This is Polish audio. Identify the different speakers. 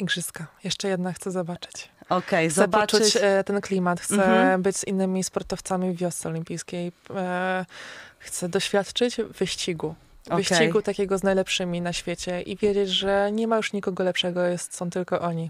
Speaker 1: igrzyska.
Speaker 2: Jeszcze jedna chcę zobaczyć. Okej, okay, zobaczyć. Poczuć, e, ten klimat, chcę mhm. być z innymi sportowcami w wiosce olimpijskiej. E, chcę doświadczyć wyścigu. Wyścigu okay. takiego z najlepszymi na świecie i wiedzieć, że nie ma już nikogo lepszego,
Speaker 3: jest, są tylko oni.